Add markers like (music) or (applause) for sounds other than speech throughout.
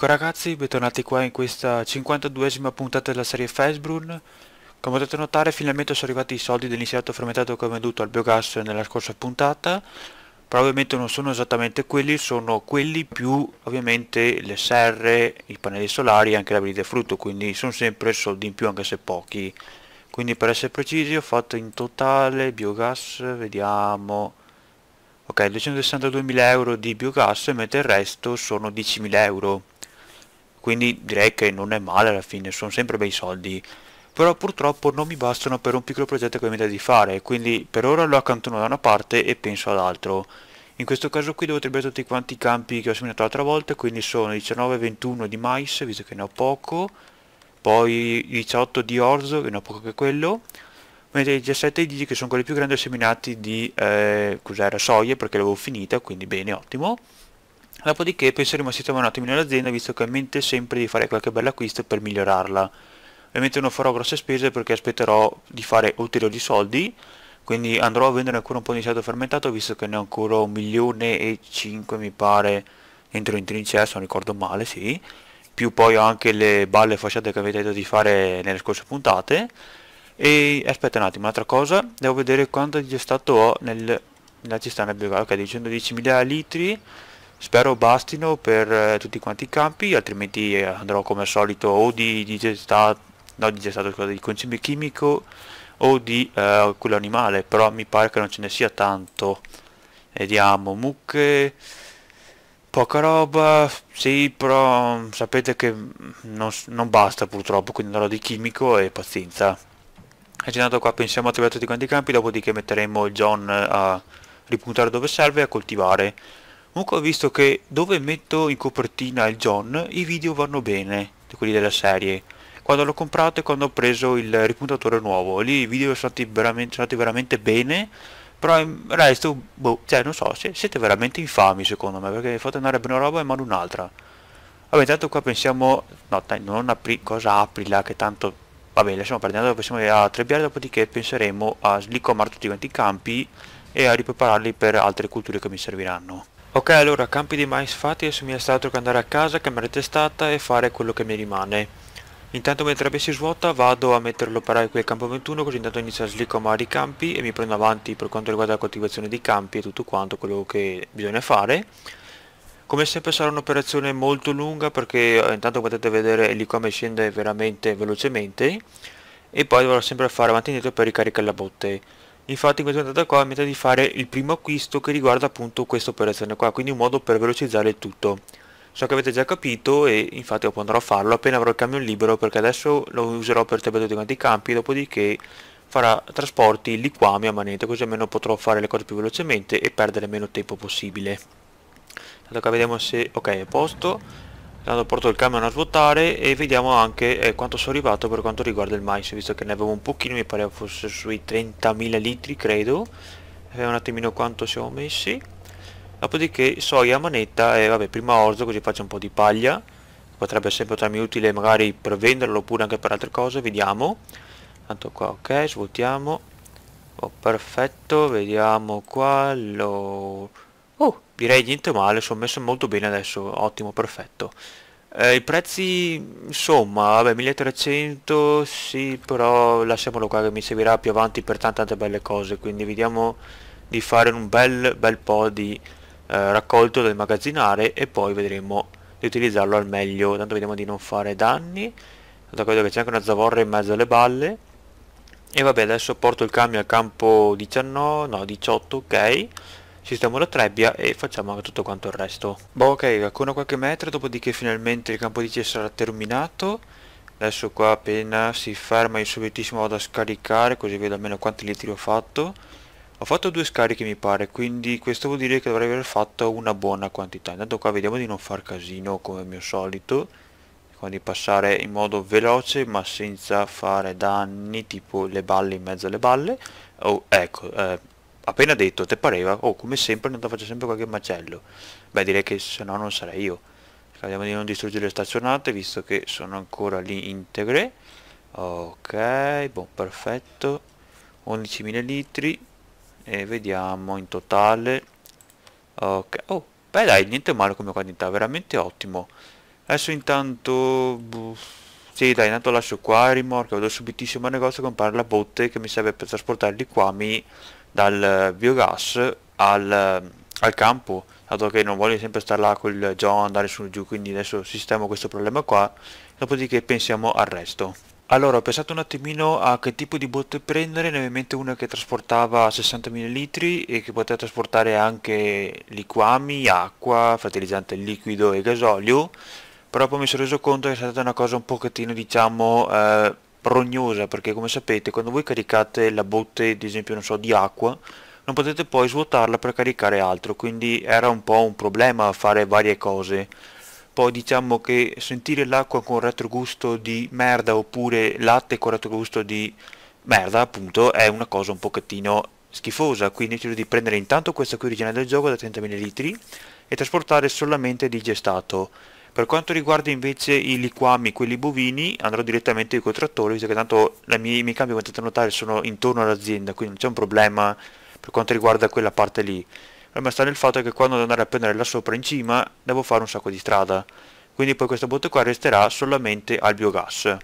amico ragazzi, bentornati qua in questa 52esima puntata della serie Felsbrun Come potete notare finalmente sono arrivati i soldi dell'insediato fermentato che ho venduto al biogas nella scorsa puntata Probabilmente non sono esattamente quelli, sono quelli più ovviamente le serre, i pannelli solari e anche la briglia frutto Quindi sono sempre soldi in più anche se pochi Quindi per essere precisi ho fatto in totale biogas, vediamo ok 262.000 diciamo euro di biogas mentre il resto sono 10.000 euro quindi direi che non è male alla fine, sono sempre bei soldi però purtroppo non mi bastano per un piccolo progetto che mi dà di fare, quindi per ora lo accantono da una parte e penso all'altro. In questo caso qui devo triplare tutti quanti i campi che ho seminato l'altra volta, quindi sono 19 e 21 di mais, visto che ne ho poco, poi 18 di orzo, che ne ho poco che quello, mentre 17 di che sono quelli più grandi seminati di eh, soia, perché l'avevo finita, quindi bene, ottimo. Dopodiché penseremo a sistemare un attimo l'azienda visto che ho in mente sempre di fare qualche bel acquisto per migliorarla. Ovviamente non farò grosse spese perché aspetterò di fare ulteriori soldi, quindi andrò a vendere ancora un po' di insetto fermentato visto che ne ho ancora un milione e cinque mi pare entro in trincea se non ricordo male, sì. Più poi ho anche le balle fasciate che avete detto di fare nelle scorse puntate. E aspetta un attimo, un'altra cosa, devo vedere quanto di gestato ho nel, nella cisterna biologica, ok, di 110.000 litri spero bastino per eh, tutti quanti i campi altrimenti eh, andrò come al solito o di, di no di scusa di concime chimico o di eh, quello animale però mi pare che non ce ne sia tanto vediamo mucche poca roba sì però mm, sapete che mm, non, non basta purtroppo quindi andrò di chimico e pazienza Accennato qua pensiamo a trovare tutti quanti i campi dopodiché metteremo il John eh, a ripuntare dove serve e a coltivare Comunque ho visto che dove metto in copertina il John, i video vanno bene, quelli della serie. Quando l'ho comprato e quando ho preso il ripuntatore nuovo, lì i video sono stati veramente, sono stati veramente bene, però il resto, boh, cioè non so, siete veramente infami secondo me, perché fate andare bene una roba e male un'altra. Vabbè, intanto qua pensiamo... No, dai, non apri... Cosa apri là che tanto... Vabbè, lasciamo perdere, pensiamo a Trebbiare, dopodiché penseremo a slicomare tutti quanti i campi e a riprepararli per altre culture che mi serviranno. Ok allora campi di mais fatti adesso mi resta altro che andare a casa, cambiare testata e fare quello che mi rimane. Intanto mentre la si svuota vado a mettere l'operaio qui al campo 21 così intanto inizio a slicomare i campi e mi prendo avanti per quanto riguarda la coltivazione dei campi e tutto quanto quello che bisogna fare. Come sempre sarà un'operazione molto lunga perché eh, intanto potete vedere lì come scende veramente velocemente e poi dovrò sempre fare avanti e indietro per ricaricare la botte infatti in questo momento qua mi di fare il primo acquisto che riguarda appunto questa operazione qua quindi un modo per velocizzare il tutto so che avete già capito e infatti dopo andrò a farlo appena avrò il camion libero perché adesso lo userò per tagliare tutti quanti i campi dopodiché farà trasporti liquami a manetta così almeno potrò fare le cose più velocemente e perdere meno tempo possibile Tanto qua vediamo se ok è a posto tanto porto il camion a svuotare e vediamo anche eh, quanto sono arrivato per quanto riguarda il mais visto che ne avevo un pochino mi pareva fosse sui 30.000 litri credo vediamo eh, un attimino quanto siamo messi dopodiché soia manetta e vabbè prima orzo così faccio un po' di paglia potrebbe sempre tornarmi utile magari per venderlo oppure anche per altre cose vediamo tanto qua ok svuotiamo oh, perfetto vediamo qua lo Oh, direi niente male, sono messo molto bene adesso, ottimo, perfetto. Eh, I prezzi, insomma, vabbè, 1300, sì, però lasciamolo qua che mi servirà più avanti per tante, tante belle cose, quindi vediamo di fare un bel, bel po' di eh, raccolto da immagazzinare e poi vedremo di utilizzarlo al meglio, tanto vediamo di non fare danni, tanto credo che c'è anche una zavorra in mezzo alle balle, e vabbè adesso porto il cambio al campo 19, no 18, ok, sistemo la trebbia e facciamo anche tutto quanto il resto. Boh ok, ancora qualche metro, dopodiché finalmente il campo di C sarà terminato. Adesso qua appena si ferma il subitissimo vado a scaricare così vedo almeno quanti litri ho fatto. Ho fatto due scariche mi pare, quindi questo vuol dire che dovrei aver fatto una buona quantità. Intanto qua vediamo di non far casino come al mio solito. Quindi passare in modo veloce ma senza fare danni tipo le balle in mezzo alle balle. Oh ecco, eh, appena detto, te pareva? Oh, come sempre non ti faccio sempre qualche macello. Beh, direi che se no non sarei io. Cerchiamo di non distruggere le stazionate, visto che sono ancora lì integre. Ok, boh, perfetto. 11.000 litri. E vediamo in totale. Ok, oh, beh dai, niente male come quantità, veramente ottimo. Adesso intanto... Boh, sì, dai, intanto lascio qua il rimorchio, vado subitissimo al negozio a comprare la botte che mi serve per trasportarli qua, mi dal biogas al, al campo, dato che non voglio sempre stare là con il John, andare su e giù, quindi adesso sistemo questo problema qua, dopodiché pensiamo al resto. Allora ho pensato un attimino a che tipo di botte prendere, ne avevo in mente una che trasportava 60.000 litri e che poteva trasportare anche liquami, acqua, fertilizzante liquido e gasolio, però poi mi sono reso conto che è stata una cosa un pochettino diciamo... Eh, rognosa perché come sapete quando voi caricate la botte ad esempio non so di acqua non potete poi svuotarla per caricare altro quindi era un po' un problema fare varie cose poi diciamo che sentire l'acqua con retrogusto di merda oppure latte con retrogusto di merda appunto è una cosa un pochettino schifosa quindi decido di prendere intanto questa qui originale del gioco da 30.000 litri e trasportare solamente digestato per quanto riguarda invece i liquami, quelli bovini, andrò direttamente con il trattore, visto che tanto i miei, miei campi, come potete notare, sono intorno all'azienda, quindi non c'è un problema per quanto riguarda quella parte lì. Il problema sta nel fatto che quando devo andare a prendere là sopra in cima, devo fare un sacco di strada. Quindi poi questa botte qua resterà solamente al biogas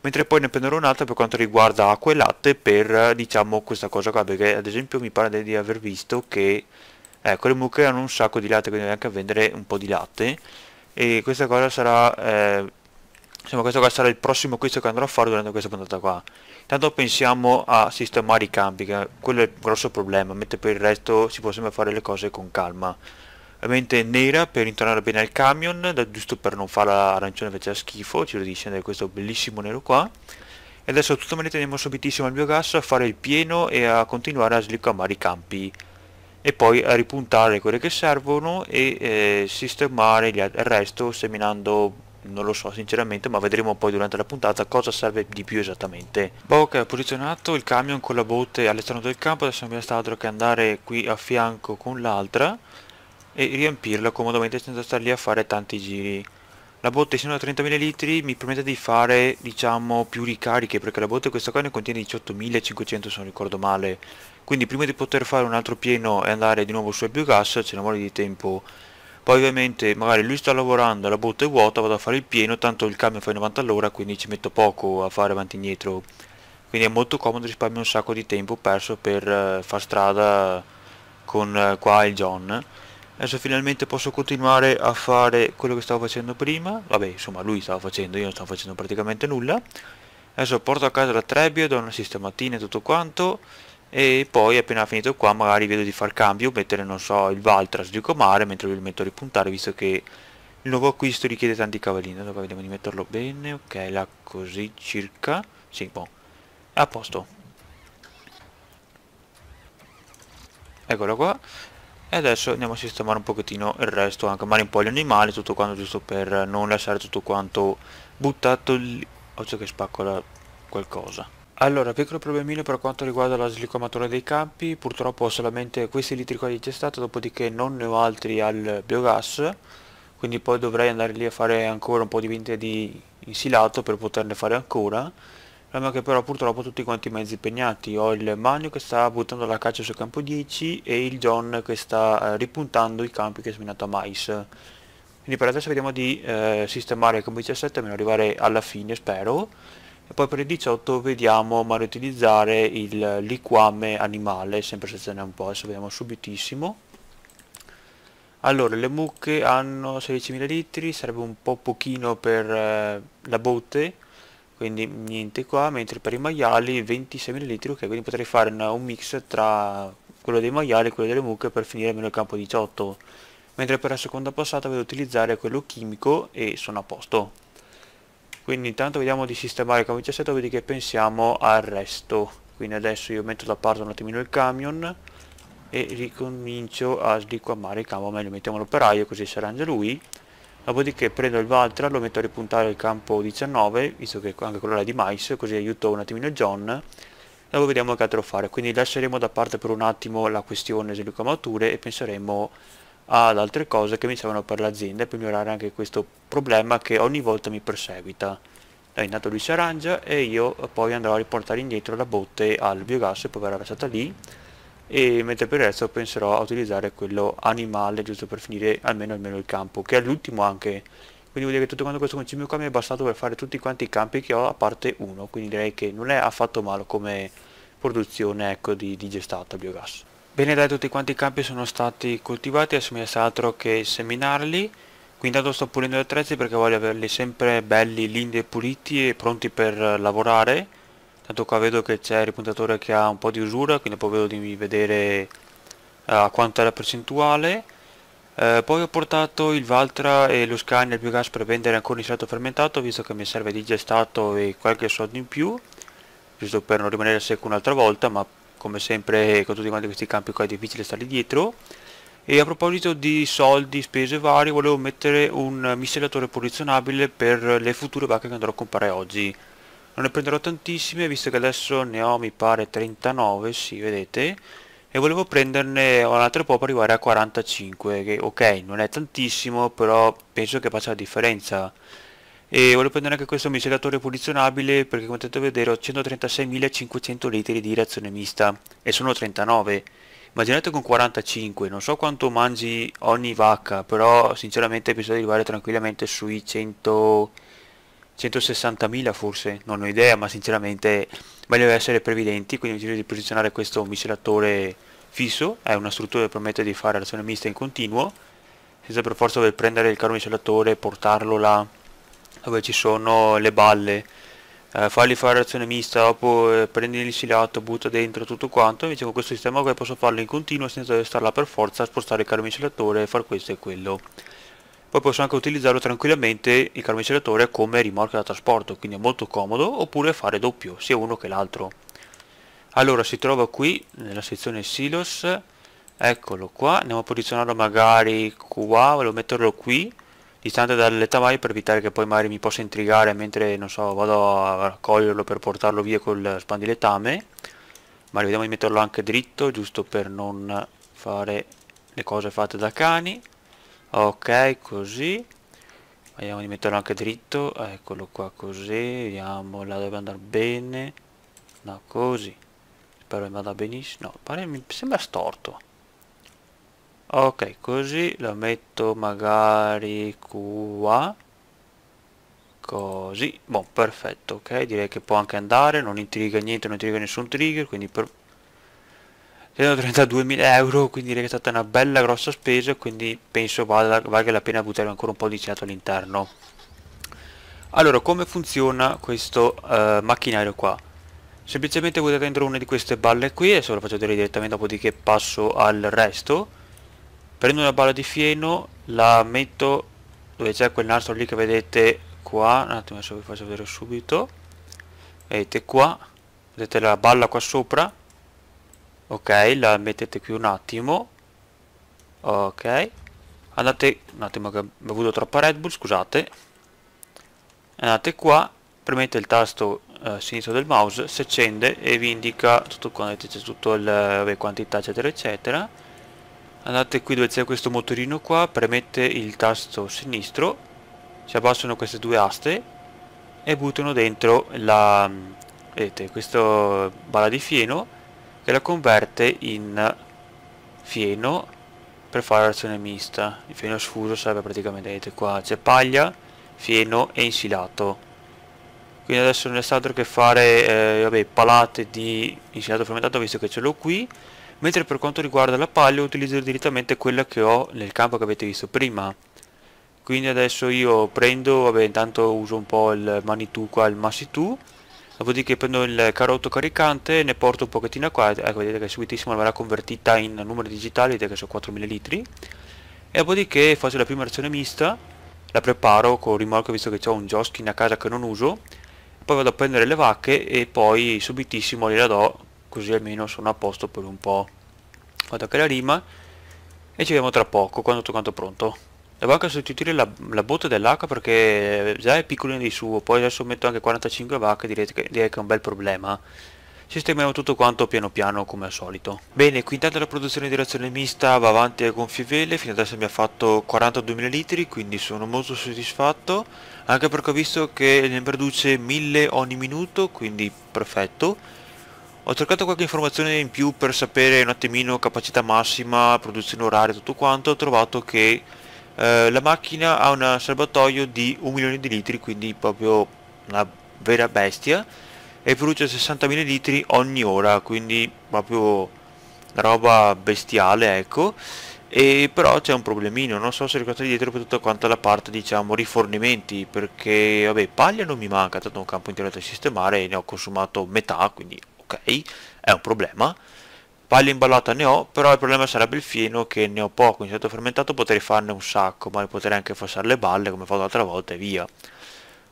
mentre poi ne prenderò un'altra per quanto riguarda acqua e latte per diciamo questa cosa qua perché ad esempio mi pare di aver visto che ecco le mucche hanno un sacco di latte quindi anche a vendere un po' di latte e questa cosa sarà eh, insomma diciamo, questo qua sarà il prossimo acquisto che andrò a fare durante questa puntata qua intanto pensiamo a sistemare i campi che quello è il grosso problema mentre per il resto si possono fare le cose con calma ovviamente nera per intonare bene al camion da, giusto per non farla arancione invece a schifo ci deve scendere questo bellissimo nero qua e adesso tutto me ne teniamo subitissimo al biogas a fare il pieno e a continuare a sliccamare i campi e poi ripuntare quelle che servono e eh, sistemare il resto seminando non lo so sinceramente ma vedremo poi durante la puntata cosa serve di più esattamente Bok ha posizionato il camion con la botte all'esterno del campo adesso non mi resta altro che andare qui a fianco con l'altra e riempirla comodamente senza star lì a fare tanti giri la botte sino a 30.000 litri mi permette di fare diciamo più ricariche perché la botte questa qua ne contiene 18.500 se non ricordo male quindi prima di poter fare un altro pieno e andare di nuovo su e biogas ce ne vuole di tempo poi ovviamente magari lui sta lavorando la botte è vuota vado a fare il pieno tanto il camion fa 90 all'ora quindi ci metto poco a fare avanti e indietro quindi è molto comodo risparmio un sacco di tempo perso per uh, far strada con uh, qua il John adesso finalmente posso continuare a fare quello che stavo facendo prima vabbè insomma lui stava facendo io non stavo facendo praticamente nulla adesso porto a casa la trebbia do una sistematina e tutto quanto e poi appena finito qua magari vedo di far cambio mettere non so il Valtras di Comare mentre lo metto a ripuntare visto che il nuovo acquisto richiede tanti cavallini allora vediamo di metterlo bene ok là così circa sì buon a posto eccolo qua e adesso andiamo a sistemare un pochettino il resto anche male un po' gli animali tutto quanto giusto per non lasciare tutto quanto buttato lì occhio che spaccola qualcosa allora, piccolo problemino per quanto riguarda la slicomatura dei campi, purtroppo ho solamente questi litri qua di gestato, dopodiché non ne ho altri al biogas, quindi poi dovrei andare lì a fare ancora un po' di vinte di insilato per poterne fare ancora, Problema che però purtroppo tutti quanti i mezzi impegnati. Ho il Magno che sta buttando la caccia sul campo 10 e il John che sta eh, ripuntando i campi che ha seminato a mais. Quindi per adesso vediamo di eh, sistemare il campo 17 almeno arrivare alla fine, spero. E poi per il 18 vediamo ma riutilizzare il liquame animale, sempre se ce n'è un po', adesso vediamo subitissimo. Allora, le mucche hanno 16.000 litri, sarebbe un po' pochino per eh, la botte quindi niente qua mentre per i maiali 26 ml ok quindi potrei fare una, un mix tra quello dei maiali e quello delle mucche per finire almeno il campo 18 mentre per la seconda passata vado ad utilizzare quello chimico e sono a posto quindi intanto vediamo di sistemare il campo 17 vedi che pensiamo al resto quindi adesso io metto da parte un attimino il camion e ricomincio a sliquamare il campo meglio mettiamo l'operaio così si arrangia lui dopodiché prendo il Valtra, lo metto a ripuntare il campo 19, visto che anche quello è di mais, così aiuto un attimino John, dopo vediamo che altro fare, quindi lasceremo da parte per un attimo la questione delle sviluppamature e penseremo ad altre cose che mi servono per l'azienda per migliorare anche questo problema che ogni volta mi perseguita. Dai, intanto lui si arrangia e io poi andrò a riportare indietro la botte al biogas e poi verrà lasciata lì e mentre per il resto penserò a utilizzare quello animale giusto per finire almeno, almeno il campo che è l'ultimo anche quindi vuol dire che tutto quanto questo concimio qua mi è bastato per fare tutti quanti i campi che ho a parte uno quindi direi che non è affatto male come produzione ecco, di, di gestato biogas bene dai tutti quanti i campi sono stati coltivati adesso mi resta altro che seminarli quindi intanto sto pulendo gli attrezzi perché voglio averli sempre belli, lindi e puliti e pronti per lavorare tanto qua vedo che c'è il ripuntatore che ha un po' di usura quindi poi vedo di vedere eh, a quanto è la percentuale eh, poi ho portato il Valtra e lo Scania il biogas per vendere ancora insetto fermentato visto che mi serve digestato e qualche soldo in più giusto per non rimanere secco un'altra volta ma come sempre con tutti quanti questi campi qua è difficile stare dietro e a proposito di soldi, spese varie, volevo mettere un miscelatore posizionabile per le future vacche che andrò a comprare oggi non ne prenderò tantissime visto che adesso ne ho mi pare 39 sì vedete e volevo prenderne un altro po' per arrivare a 45 che ok non è tantissimo però penso che faccia la differenza e volevo prendere anche questo miscelatore pulizionabile perché come potete vedere ho 136.500 litri di reazione mista e sono 39 immaginate con 45 non so quanto mangi ogni vacca però sinceramente penso di arrivare tranquillamente sui 100 160.000 forse, non ho idea, ma sinceramente meglio essere previdenti, quindi deciso di posizionare questo miscelatore fisso, è una struttura che permette di fare azione mista in continuo, senza per forza dover prendere il carro miscelatore e portarlo là dove ci sono le balle, eh, fargli fare azione mista, dopo eh, prendi il silato, butta dentro tutto quanto, invece con questo sistema posso farlo in continuo senza dover star là per forza, spostare il carro miscelatore e far questo e quello poi posso anche utilizzarlo tranquillamente il carmiceratore come rimorchio da trasporto quindi è molto comodo oppure fare doppio sia uno che l'altro allora si trova qui nella sezione silos eccolo qua andiamo a posizionarlo magari qua volevo metterlo qui distante dalle tamai per evitare che poi magari mi possa intrigare mentre non so vado a raccoglierlo per portarlo via col spandiletame ma vediamo di metterlo anche dritto giusto per non fare le cose fatte da cani ok così vediamo di metterlo anche dritto eccolo qua così vediamo là deve andare bene no così spero che vada benissimo no pare mi sembra storto ok così lo metto magari qua così boh perfetto ok direi che può anche andare non intriga niente non intriga nessun trigger quindi per credo 32.000 euro quindi è stata una bella grossa spesa quindi penso valga, valga la pena buttare ancora un po' di cinato all'interno allora come funziona questo uh, macchinario qua semplicemente buttate dentro una di queste balle qui adesso lo faccio vedere direttamente dopodiché passo al resto prendo una balla di fieno la metto dove c'è quel nastro lì che vedete qua un attimo adesso vi faccio vedere subito vedete qua vedete la balla qua sopra ok la mettete qui un attimo ok andate un attimo che ho avuto troppa Red Bull scusate andate qua premete il tasto eh, sinistro del mouse si accende e vi indica tutto quanto c'è tutto il vabbè, quantità eccetera eccetera andate qui dove c'è questo motorino qua premete il tasto sinistro si abbassano queste due aste e buttano dentro la vedete questo bala di fieno e la converte in fieno per fare l'azione mista. Il fieno sfuso sarebbe praticamente, vedete qua, c'è paglia, fieno e insilato. Quindi adesso non è stato che fare eh, vabbè, palate di insilato fermentato visto che ce l'ho qui. Mentre per quanto riguarda la paglia utilizzo direttamente quella che ho nel campo che avete visto prima. Quindi adesso io prendo, vabbè intanto uso un po' il Manitou qua, il Massitou dopodiché prendo il carotto caricante ne porto un pochettino qua ecco vedete che subitissimo verrà convertita in numeri digitali vedete che sono 4000 litri e dopodiché faccio la prima azione mista la preparo con rimorchio visto che ho un Joskin a casa che non uso poi vado a prendere le vacche e poi subitissimo gliela do così almeno sono a posto per un po' vado a creare rima e ci vediamo tra poco quando tutto quanto è pronto Devo anche sostituire la, la botte dell'acqua perché già è piccolina di suo, poi adesso metto anche 45 vacche, direi che, direi che è un bel problema. Sistemiamo tutto quanto piano piano come al solito. Bene, qui intanto la produzione di direzione mista va avanti a gonfie vele, fino adesso mi ha fatto 42.000 litri, quindi sono molto soddisfatto, anche perché ho visto che ne produce 1000 ogni minuto, quindi perfetto. Ho cercato qualche informazione in più per sapere un attimino capacità massima, produzione oraria e tutto quanto, ho trovato che eh, la macchina ha un serbatoio di un milione di litri quindi proprio una vera bestia e produce 60.000 litri ogni ora quindi proprio una roba bestiale ecco e però c'è un problemino non so se ricordate dietro per tutta quanta la parte diciamo rifornimenti perché vabbè paglia non mi manca tanto un campo internet da sistemare ne ho consumato metà quindi ok è un problema Paglia imballata ne ho, però il problema sarebbe il fieno che ne ho poco, in stato certo fermentato potrei farne un sacco, ma potrei anche fossare le balle come ho fatto l'altra volta e via.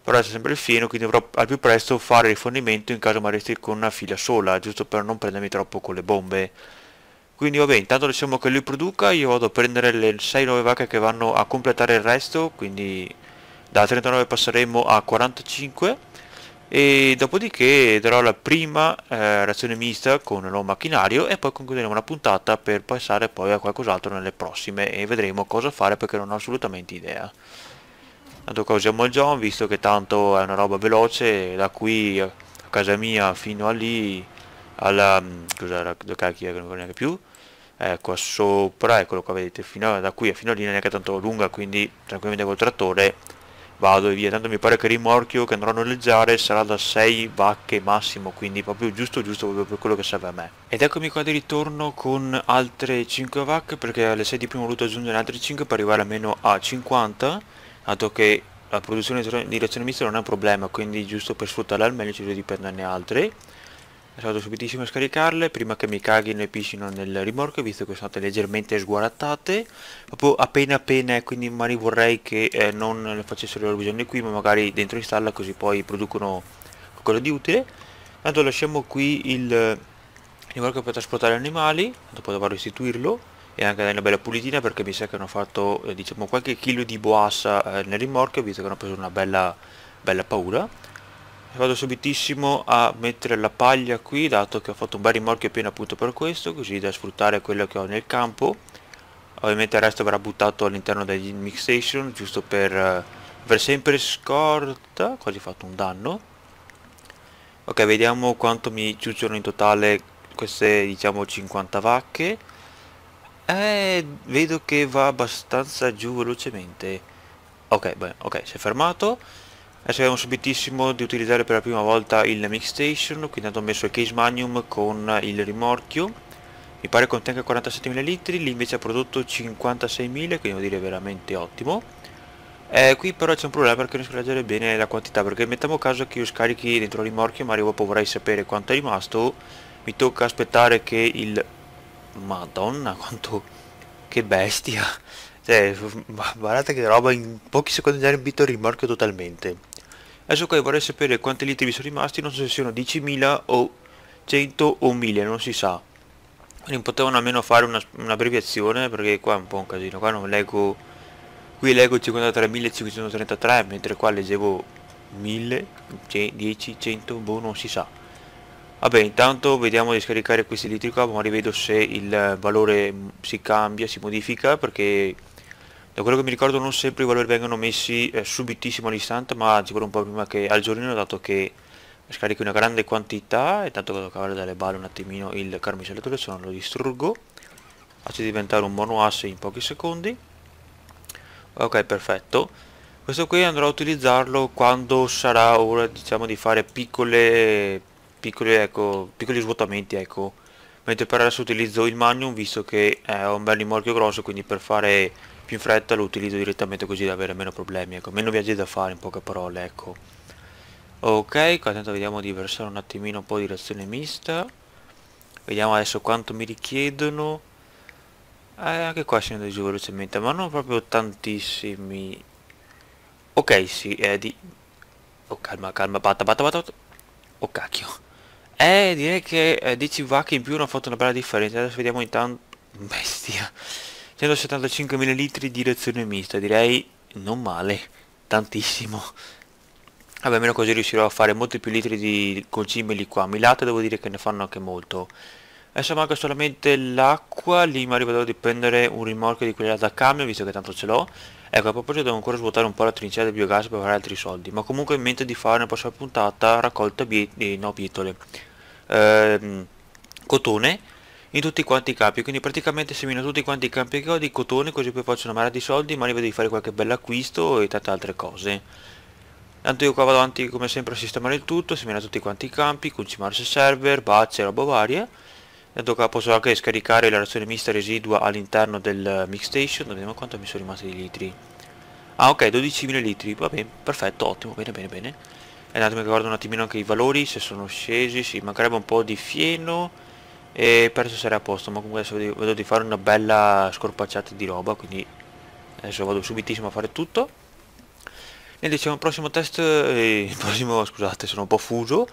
Però adesso è sempre il fieno, quindi dovrò al più presto fare rifornimento in caso mi resti con una fila sola, giusto per non prendermi troppo con le bombe. Quindi vabbè, intanto lasciamo che lui produca, io vado a prendere le 6-9 vacche che vanno a completare il resto, quindi da 39 passeremo a 45 e dopodiché darò la prima eh, reazione mista con lo macchinario e poi concluderemo la puntata per passare poi a qualcos'altro nelle prossime e vedremo cosa fare perché non ho assolutamente idea tanto qua usiamo il John visto che tanto è una roba veloce da qui a casa mia fino a lì alla mm, cos'era dove eh, che non neanche più ecco, qua sopra eccolo qua vedete fino a, da qui a fino a lì non è neanche tanto lunga quindi tranquillamente col trattore vado e via tanto mi pare che il rimorchio che andrò a noleggiare sarà da 6 vacche massimo quindi proprio giusto giusto proprio per quello che serve a me ed eccomi qua di ritorno con altre 5 vacche perché alle 6 di prima ho voluto aggiungere altre 5 per arrivare almeno a 50 dato che la produzione di razione mista non è un problema quindi giusto per sfruttarla al meglio cerco di prenderne altre è stato subitissimo a scaricarle prima che mi caghino e piscino nel rimorchio visto che sono state leggermente sguarattate proprio appena appena eh, quindi magari vorrei che eh, non le facessero le loro bisogno qui ma magari dentro installa così poi producono qualcosa di utile tanto lasciamo qui il rimorchio per trasportare animali dopo dovrò restituirlo e anche dare una bella pulitina perché mi sa che hanno fatto eh, diciamo qualche chilo di boassa eh, nel rimorchio visto che hanno preso una bella bella paura vado subitissimo a mettere la paglia qui dato che ho fatto un bel rimorchio appena appunto per questo così da sfruttare quello che ho nel campo ovviamente il resto verrà buttato all'interno degli mix station giusto per, eh, aver sempre scorta quasi fatto un danno ok vediamo quanto mi ciucciano in totale queste diciamo 50 vacche eh, vedo che va abbastanza giù velocemente ok beh ok si è fermato Adesso abbiamo subitissimo di utilizzare per la prima volta il mix station, quindi ho messo il case magnum con il rimorchio. Mi pare contenga 47.000 litri, lì invece ha prodotto 56.000, quindi devo dire veramente ottimo. Eh, qui però c'è un problema perché non riesco a leggere bene la quantità, perché mettiamo caso che io scarichi dentro il rimorchio, ma dopo vorrei sapere quanto è rimasto. Mi tocca aspettare che il... Madonna, quanto... Che bestia! Cioè, (laughs) guardate che roba, in pochi secondi già riempito il rimorchio totalmente. Adesso qua vorrei sapere quanti litri vi sono rimasti, non so se siano 10.000 o 100 o 1000, non si sa. Quindi potevano almeno fare un'abbreviazione un perché qua è un po' un casino, qua non leggo... Qui leggo 53.533 mentre qua leggevo 1000, 10, 100, boh non si sa. Vabbè intanto vediamo di scaricare questi litri qua, ma rivedo se il valore si cambia, si modifica perché da quello che mi ricordo non sempre i valori vengono messi eh, subitissimo all'istante ma ci vuole un po' prima che al giorno dato che scarichi una grande quantità e tanto vado a cavare dalle balle un attimino il carmicellatore se non lo distruggo faccio diventare un monoasse in pochi secondi ok perfetto questo qui andrò a utilizzarlo quando sarà ora diciamo di fare piccole piccole ecco piccoli svuotamenti ecco mentre per adesso utilizzo il magnum visto che ho un bel rimorchio grosso quindi per fare più in fretta lo utilizzo direttamente così da avere meno problemi ecco meno viaggi da fare in poche parole ecco ok qua intanto vediamo di versare un attimino un po' di reazione mista vediamo adesso quanto mi richiedono eh, anche qua scendo giù velocemente ma non proprio tantissimi ok sì è di oh calma calma batta batta batta oh cacchio eh, direi che eh, 10 vacche in più hanno fatto una bella differenza. Adesso vediamo intanto... (laughs) Bestia. 175 ml di reazione mista, direi non male. Tantissimo. Vabbè, almeno così riuscirò a fare molti più litri di concimeli qua. A devo dire che ne fanno anche molto. Adesso eh, manca solamente l'acqua, lì mi arrivo devo prendere un rimorchio di quella da camion, visto che tanto ce l'ho. Ecco, a proposito devo ancora svuotare un po' la trincea del biogas per fare altri soldi, ma comunque in mente di fare una prossima puntata raccolta di no bietole. Ehm, cotone in tutti quanti i campi, quindi praticamente semino tutti quanti i campi che ho di cotone così poi faccio una marea di soldi, ma arrivo di fare qualche bell'acquisto e tante altre cose. Tanto io qua vado avanti come sempre a sistemare il tutto, semina tutti quanti i campi, concimare server, bazze, roba varia dopo posso anche scaricare la razione mista residua all'interno del eh, mix station vediamo quanto mi sono rimasti di litri ah ok 12.000 litri va bene perfetto ottimo bene bene bene e un attimo che guardo un attimino anche i valori se sono scesi sì mancherebbe un po' di fieno e penso sarei a posto ma comunque adesso vedo di fare una bella scorpacciata di roba quindi adesso vado subitissimo a fare tutto e diciamo prossimo test eh, prossimo scusate sono un po' fuso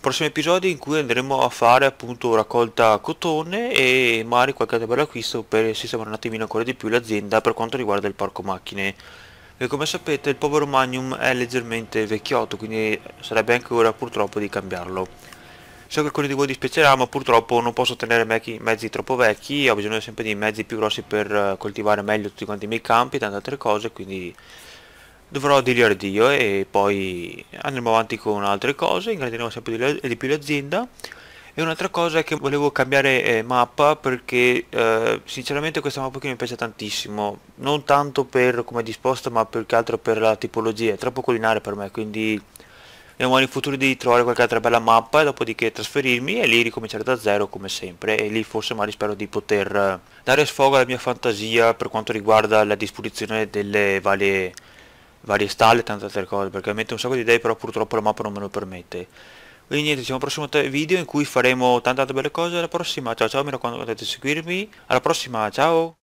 prossimo episodio in cui andremo a fare appunto raccolta cotone e magari qualche tabella acquisto per sistemare un attimino ancora di più l'azienda per quanto riguarda il parco macchine e come sapete il povero Magnum è leggermente vecchiotto quindi sarebbe anche ora purtroppo di cambiarlo so che alcuni di voi dispiacerà ma purtroppo non posso tenere mezzi troppo vecchi ho bisogno sempre di mezzi più grossi per eh, coltivare meglio tutti quanti i miei campi e tante altre cose quindi dovrò dirgli addio e poi andremo avanti con altre cose, ingrandiremo sempre di, più l'azienda. E un'altra cosa è che volevo cambiare eh, mappa perché eh, sinceramente questa mappa qui mi piace tantissimo, non tanto per come è disposta ma più che altro per la tipologia, è troppo collinare per me, quindi vediamo in futuro di trovare qualche altra bella mappa e dopodiché trasferirmi e lì ricominciare da zero come sempre e lì forse magari spero di poter eh, dare sfogo alla mia fantasia per quanto riguarda la disposizione delle varie varie stalle e tante altre cose, perché mette un sacco di idee, però purtroppo la mappa non me lo permette. Quindi niente, ci vediamo al prossimo video in cui faremo tante altre belle cose, alla prossima, ciao ciao, mi raccomando, andate seguirmi, alla prossima, ciao!